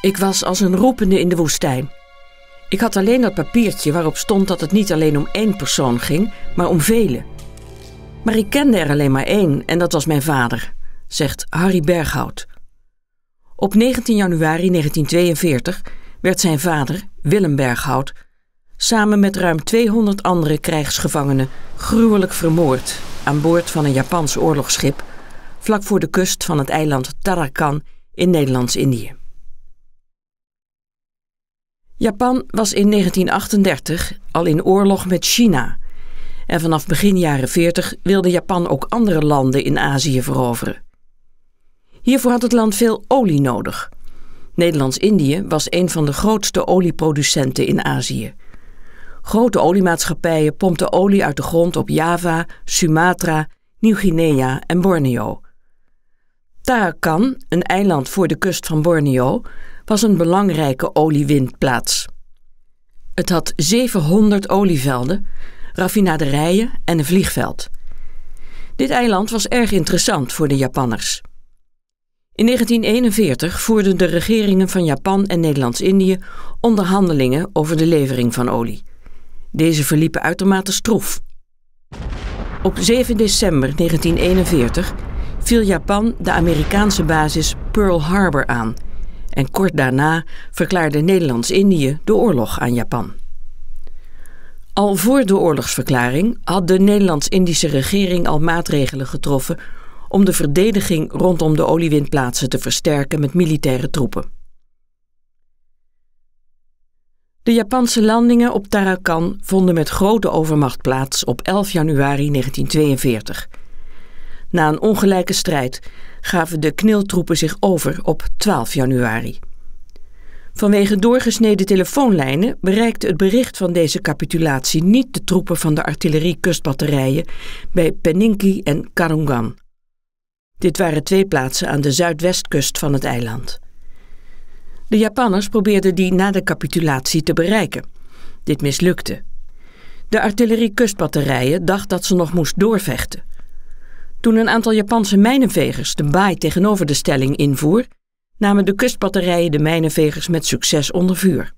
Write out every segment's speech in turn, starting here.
Ik was als een roepende in de woestijn. Ik had alleen dat papiertje waarop stond dat het niet alleen om één persoon ging, maar om velen. Maar ik kende er alleen maar één en dat was mijn vader, zegt Harry Berghout. Op 19 januari 1942 werd zijn vader, Willem Berghout, samen met ruim 200 andere krijgsgevangenen gruwelijk vermoord aan boord van een Japans oorlogsschip vlak voor de kust van het eiland Tarakan in Nederlands-Indië. Japan was in 1938 al in oorlog met China. En vanaf begin jaren 40 wilde Japan ook andere landen in Azië veroveren. Hiervoor had het land veel olie nodig. Nederlands-Indië was een van de grootste olieproducenten in Azië. Grote oliemaatschappijen pompten olie uit de grond op Java, Sumatra, Nieuw-Guinea en Borneo. Kan, een eiland voor de kust van Borneo, was een belangrijke oliewindplaats. Het had 700 olievelden, raffinaderijen en een vliegveld. Dit eiland was erg interessant voor de Japanners. In 1941 voerden de regeringen van Japan en Nederlands-Indië onderhandelingen over de levering van olie. Deze verliepen uitermate stroef. Op 7 december 1941 viel Japan de Amerikaanse basis Pearl Harbor aan en kort daarna verklaarde Nederlands-Indië de oorlog aan Japan. Al voor de oorlogsverklaring had de Nederlands-Indische regering al maatregelen getroffen om de verdediging rondom de oliewindplaatsen te versterken met militaire troepen. De Japanse landingen op Tarakan vonden met grote overmacht plaats op 11 januari 1942, na een ongelijke strijd gaven de kniltroepen zich over op 12 januari. Vanwege doorgesneden telefoonlijnen bereikte het bericht van deze capitulatie niet de troepen van de artillerie-kustbatterijen bij Peninki en Karungan. Dit waren twee plaatsen aan de zuidwestkust van het eiland. De Japanners probeerden die na de capitulatie te bereiken. Dit mislukte. De artillerie-kustbatterijen dacht dat ze nog moest doorvechten. Toen een aantal Japanse mijnenvegers de baai tegenover de stelling invoer, namen de kustbatterijen de mijnenvegers met succes onder vuur.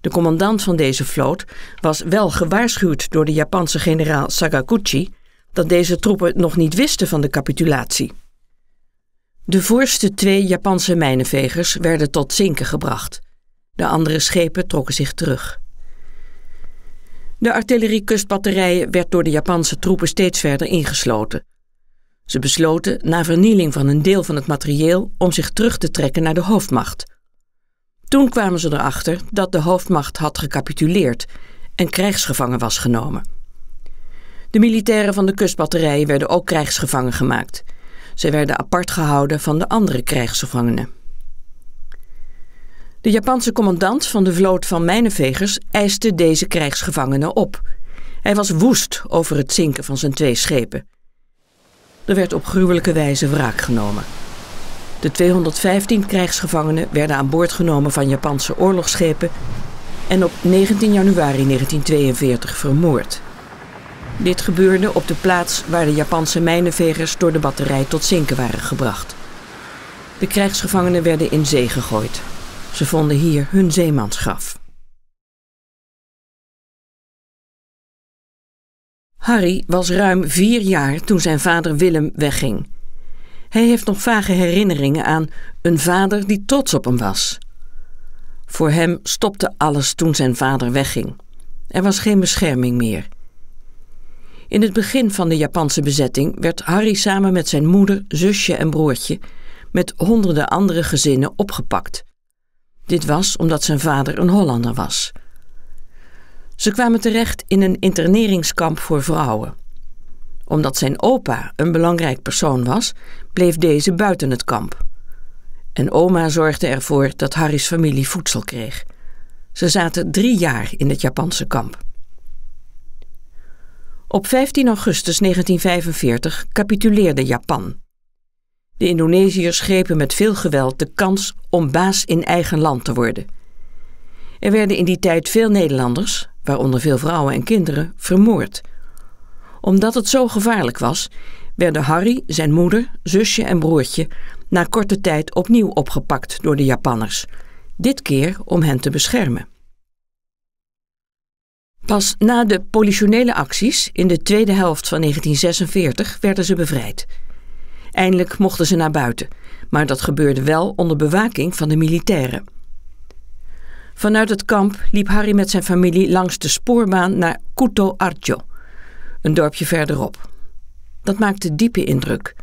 De commandant van deze vloot was wel gewaarschuwd door de Japanse generaal Sagakuchi dat deze troepen nog niet wisten van de capitulatie. De voorste twee Japanse mijnenvegers werden tot zinken gebracht. De andere schepen trokken zich terug. De artilleriekustbatterijen werd door de Japanse troepen steeds verder ingesloten. Ze besloten na vernieling van een deel van het materieel om zich terug te trekken naar de hoofdmacht. Toen kwamen ze erachter dat de hoofdmacht had gecapituleerd en krijgsgevangen was genomen. De militairen van de kustbatterijen werden ook krijgsgevangen gemaakt. Ze werden apart gehouden van de andere krijgsgevangenen. De Japanse commandant van de vloot van mijnenvegers eiste deze krijgsgevangenen op. Hij was woest over het zinken van zijn twee schepen. Er werd op gruwelijke wijze wraak genomen. De 215 krijgsgevangenen werden aan boord genomen van Japanse oorlogsschepen en op 19 januari 1942 vermoord. Dit gebeurde op de plaats waar de Japanse mijnenvegers door de batterij tot zinken waren gebracht. De krijgsgevangenen werden in zee gegooid ze vonden hier hun zeemansgraf. Harry was ruim vier jaar toen zijn vader Willem wegging. Hij heeft nog vage herinneringen aan een vader die trots op hem was. Voor hem stopte alles toen zijn vader wegging. Er was geen bescherming meer. In het begin van de Japanse bezetting werd Harry samen met zijn moeder, zusje en broertje met honderden andere gezinnen opgepakt dit was omdat zijn vader een Hollander was. Ze kwamen terecht in een interneringskamp voor vrouwen. Omdat zijn opa een belangrijk persoon was, bleef deze buiten het kamp. En oma zorgde ervoor dat Harry's familie voedsel kreeg. Ze zaten drie jaar in het Japanse kamp. Op 15 augustus 1945 capituleerde Japan. De Indonesiërs grepen met veel geweld de kans om baas in eigen land te worden. Er werden in die tijd veel Nederlanders, waaronder veel vrouwen en kinderen, vermoord. Omdat het zo gevaarlijk was, werden Harry, zijn moeder, zusje en broertje na korte tijd opnieuw opgepakt door de Japanners, dit keer om hen te beschermen. Pas na de politionele acties in de tweede helft van 1946 werden ze bevrijd. Eindelijk mochten ze naar buiten, maar dat gebeurde wel onder bewaking van de militairen. Vanuit het kamp liep Harry met zijn familie langs de spoorbaan naar Kuto Arjo, een dorpje verderop. Dat maakte diepe indruk.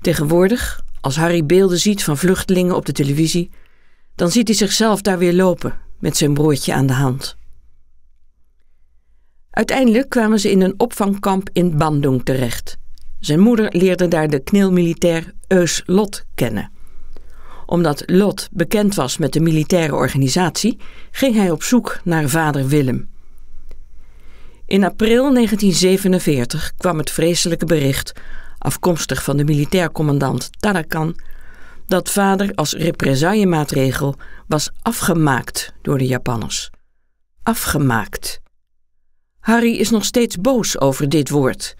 Tegenwoordig, als Harry beelden ziet van vluchtelingen op de televisie, dan ziet hij zichzelf daar weer lopen met zijn broertje aan de hand. Uiteindelijk kwamen ze in een opvangkamp in Bandung terecht. Zijn moeder leerde daar de kneelmilitair Eus Lot kennen. Omdat Lot bekend was met de militaire organisatie, ging hij op zoek naar vader Willem. In april 1947 kwam het vreselijke bericht, afkomstig van de militair commandant Tarakan, dat vader als represaillemaatregel was afgemaakt door de Japanners. Afgemaakt. Harry is nog steeds boos over dit woord.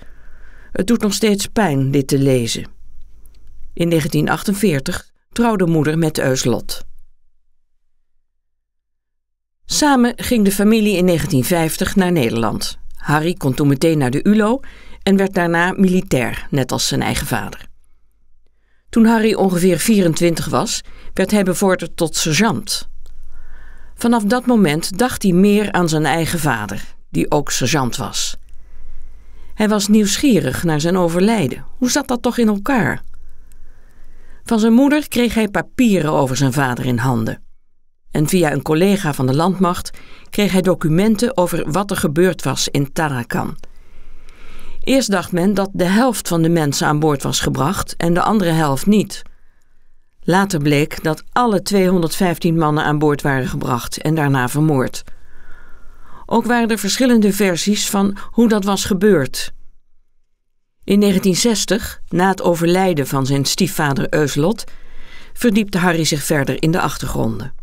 Het doet nog steeds pijn dit te lezen. In 1948 trouwde moeder met Euslot. Samen ging de familie in 1950 naar Nederland. Harry kon toen meteen naar de ULO en werd daarna militair, net als zijn eigen vader. Toen Harry ongeveer 24 was, werd hij bevorderd tot sergeant. Vanaf dat moment dacht hij meer aan zijn eigen vader, die ook sergeant was. Hij was nieuwsgierig naar zijn overlijden. Hoe zat dat toch in elkaar? Van zijn moeder kreeg hij papieren over zijn vader in handen. En via een collega van de landmacht kreeg hij documenten over wat er gebeurd was in Tarakan. Eerst dacht men dat de helft van de mensen aan boord was gebracht en de andere helft niet. Later bleek dat alle 215 mannen aan boord waren gebracht en daarna vermoord. Ook waren er verschillende versies van hoe dat was gebeurd. In 1960, na het overlijden van zijn stiefvader Euslot, verdiepte Harry zich verder in de achtergronden.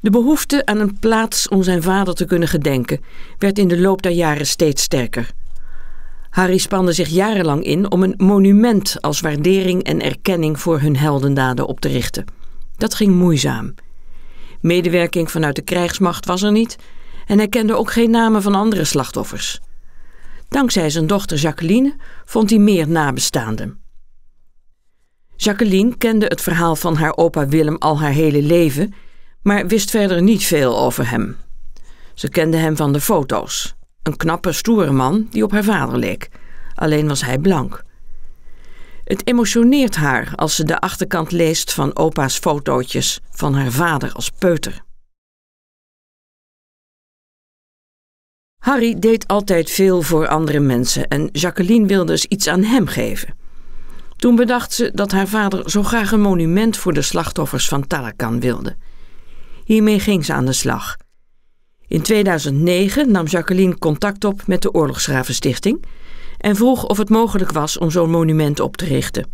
De behoefte aan een plaats om zijn vader te kunnen gedenken werd in de loop der jaren steeds sterker. Harry spande zich jarenlang in om een monument als waardering en erkenning voor hun heldendaden op te richten. Dat ging moeizaam. Medewerking vanuit de krijgsmacht was er niet en hij kende ook geen namen van andere slachtoffers. Dankzij zijn dochter Jacqueline vond hij meer nabestaanden. Jacqueline kende het verhaal van haar opa Willem al haar hele leven, maar wist verder niet veel over hem. Ze kende hem van de foto's. Een knappe, stoere man die op haar vader leek. Alleen was hij blank. Het emotioneert haar als ze de achterkant leest van opa's fotootjes van haar vader als peuter. Harry deed altijd veel voor andere mensen en Jacqueline wilde eens dus iets aan hem geven. Toen bedacht ze dat haar vader zo graag een monument voor de slachtoffers van Talakan wilde. Hiermee ging ze aan de slag in 2009 nam Jacqueline contact op met de Oorlogsgravenstichting en vroeg of het mogelijk was om zo'n monument op te richten.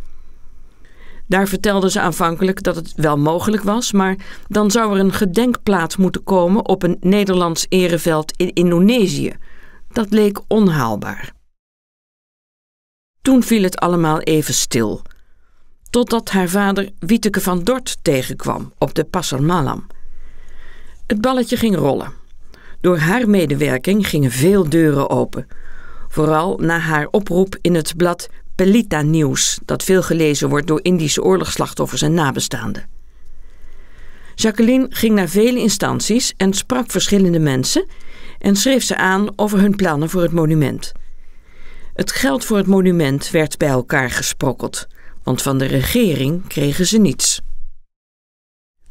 Daar vertelde ze aanvankelijk dat het wel mogelijk was, maar dan zou er een gedenkplaats moeten komen op een Nederlands ereveld in Indonesië. Dat leek onhaalbaar. Toen viel het allemaal even stil, totdat haar vader Wieteke van Dort tegenkwam op de Passer Malam. Het balletje ging rollen. Door haar medewerking gingen veel deuren open. Vooral na haar oproep in het blad Pelita Nieuws, dat veel gelezen wordt door Indische oorlogsslachtoffers en nabestaanden. Jacqueline ging naar vele instanties en sprak verschillende mensen en schreef ze aan over hun plannen voor het monument. Het geld voor het monument werd bij elkaar gesprokkeld, want van de regering kregen ze niets.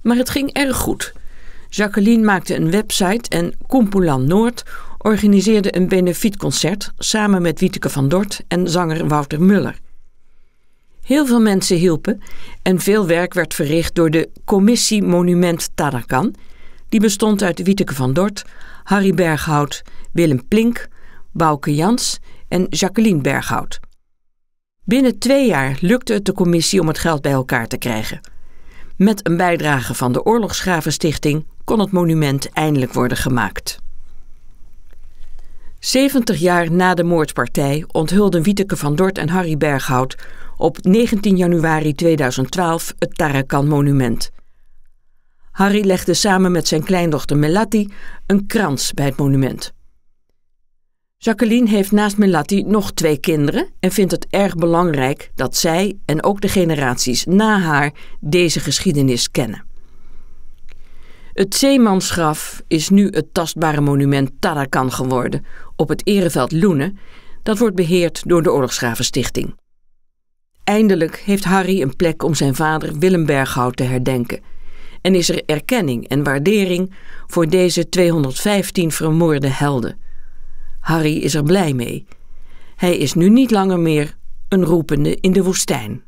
Maar het ging erg goed. Jacqueline maakte een website en Compulan Noord organiseerde een benefietconcert samen met Wieteke van Dort en zanger Wouter Muller. Heel veel mensen hielpen en veel werk werd verricht door de Commissie Monument Tarakan, die bestond uit Wieteke van Dort, Harry Berghout, Willem Plink, Bouke Jans en Jacqueline Berghout. Binnen twee jaar lukte het de commissie om het geld bij elkaar te krijgen. Met een bijdrage van de Oorlogsgravenstichting, kon het monument eindelijk worden gemaakt. 70 jaar na de moordpartij onthulden Wieteke van Dort en Harry Berghout op 19 januari 2012 het Tarakan-monument. Harry legde samen met zijn kleindochter Melati een krans bij het monument. Jacqueline heeft naast Melati nog twee kinderen en vindt het erg belangrijk dat zij en ook de generaties na haar deze geschiedenis kennen. Het zeemansgraf is nu het tastbare monument Tarakan geworden op het ereveld Loenen, dat wordt beheerd door de Oorlogsgravenstichting. Eindelijk heeft Harry een plek om zijn vader Willem Berghout te herdenken. En is er erkenning en waardering voor deze 215 vermoorde helden. Harry is er blij mee. Hij is nu niet langer meer een roepende in de woestijn.